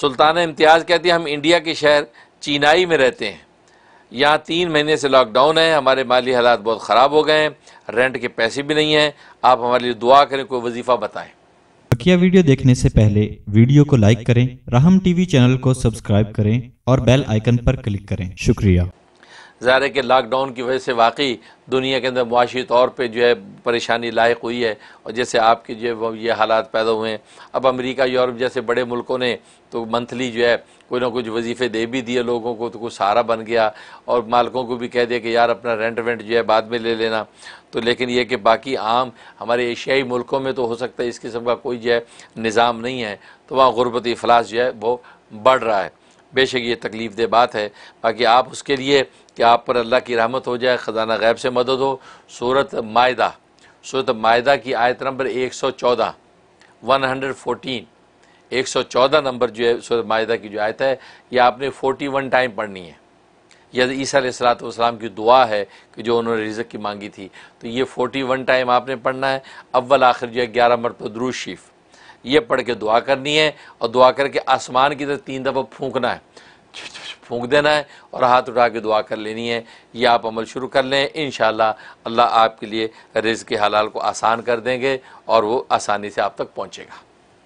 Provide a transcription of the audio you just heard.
सुल्तान इम्तियाज़ कहती है हम इंडिया के शहर चीनाई में रहते हैं यहाँ तीन महीने से लॉकडाउन है हमारे माली हालात बहुत ख़राब हो गए हैं रेंट के पैसे भी नहीं हैं आप हमारे लिए दुआ करें कोई वजीफ़ा बताएं बकिया वीडियो देखने से पहले वीडियो को लाइक करें राहम टीवी चैनल को सब्सक्राइब करें और बेल आइकन पर क्लिक करें शुक्रिया ज़ाहिर है कि लॉकडाउन की वजह से वाकई दुनिया के अंदर मुआशी तौर पर जो है परेशानी लायक हुई है और जैसे आपके जो है ये हालात पैदा हुए हैं अब अमरीका यूरोप जैसे बड़े मुल्कों ने तो मंथली जो है कोई ना कुछ वजीफ़े दे भी दिए लोगों को तो कुछ सहारा बन गया और मालकों को भी कह दिया कि यार अपना रेंट वेंट जो है बाद में ले लेना तो लेकिन यह कि बाकी आम हमारे एशियाई मुल्कों में तो हो सकता है इस किस्म का कोई जो है निज़ाम नहीं है तो वहाँ गुरबत अफलास जो है वो बढ़ रहा है बेशक ये तकलीफ़ दे बात है बाकी आप उसके लिए कि आप पर अल्लाह की रहमत हो जाए ख़जाना गैब से मदद हो सूरत मायदा सूरत मायदा की आयत नंबर एक सौ चौदह वन हंड्रेड फोटीन एक सौ चौदह नंबर जो है सूरत मायदा की जो आयत है यह आपने फोटी वन टाइम पढ़नी है यह ईसा सलाम की दुआ है कि जो उन्होंने रिजक की मांगी थी तो ये फोटी वन टाइम आपने पढ़ना है अव्वल आखिर जो है ग्यारह मरतब द्रूशीफ़ ये पढ़ के दुआ करनी है और दुआ करके आसमान की तरफ तीन दफ़ा फूंकना है फूंक देना है और हाथ उठा के दुआ कर लेनी है ये आप अमल शुरू कर लें इन अल्लाह आपके लिए रिज़ के हलाल को आसान कर देंगे और वो आसानी से आप तक पहुँचेगा